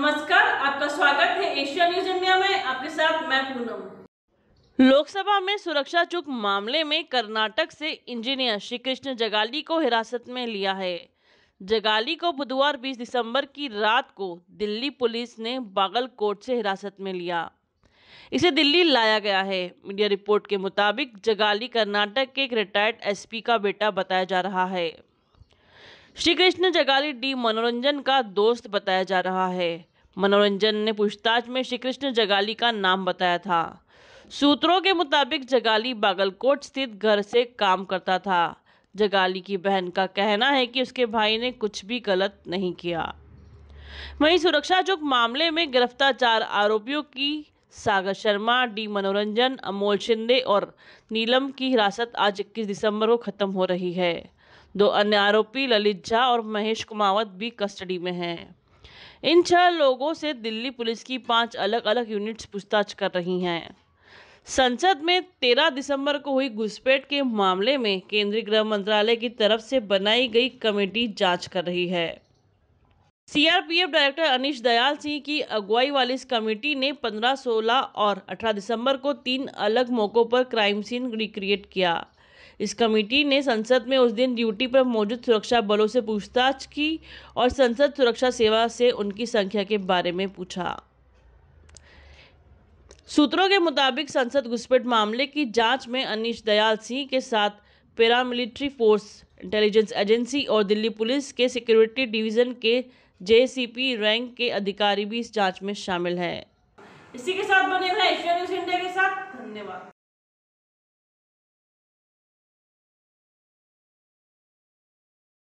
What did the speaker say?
नमस्कार आपका स्वागत है एशिया न्यूज इंडिया में आपके साथ मैं पूनम लोकसभा में सुरक्षा चुक मामले में कर्नाटक से इंजीनियर श्री कृष्ण जगाली को हिरासत में लिया है जगाली को बुधवार 20 दिसंबर की रात को दिल्ली पुलिस ने बागलकोट से हिरासत में लिया इसे दिल्ली लाया गया है मीडिया रिपोर्ट के मुताबिक जगाली कर्नाटक के एक रिटायर्ड एसपी का बेटा बताया जा रहा है श्री कृष्ण जगाली डी मनोरंजन का दोस्त बताया जा रहा है मनोरंजन ने पूछताछ में श्री कृष्ण जगाली का नाम बताया था सूत्रों के मुताबिक जगाली बागलकोट स्थित घर से काम करता था जगाली की बहन का कहना है कि उसके भाई ने कुछ भी गलत नहीं किया वहीं सुरक्षा चौक मामले में गिरफ्तार चार आरोपियों की सागर शर्मा डी मनोरंजन अमोल शिंदे और नीलम की हिरासत आज इक्कीस दिसंबर को खत्म हो रही है दो अन्य आरोपी ललित झा और महेश कुमावत भी कस्टडी में हैं इन छह लोगों से दिल्ली पुलिस की पांच अलग अलग यूनिट्स पूछताछ कर रही हैं संसद में 13 दिसंबर को हुई घुसपैठ के मामले में केंद्रीय गृह मंत्रालय की तरफ से बनाई गई कमेटी जांच कर रही है सीआरपीएफ डायरेक्टर अनिश दयाल सिंह की अगुवाई वाली इस कमेटी ने 15, 16 और 18 दिसंबर को तीन अलग मौकों पर क्राइम सीन रिक्रिएट किया इस कमेटी ने संसद में उस दिन ड्यूटी पर मौजूद सुरक्षा बलों से पूछताछ की और संसद सुरक्षा सेवा से उनकी संख्या के बारे में पूछा सूत्रों के मुताबिक संसद घुसपैठ मामले की जांच में अनिश दयाल सिंह के साथ पैरामिलिट्री फोर्स इंटेलिजेंस एजेंसी और दिल्ली पुलिस के सिक्योरिटी डिवीज़न के जेसीपी रैंक के अधिकारी भी इस जांच में शामिल हैं इसी के साथ बने रहे एशिया न्यूज़ इंडिया के साथ धन्यवाद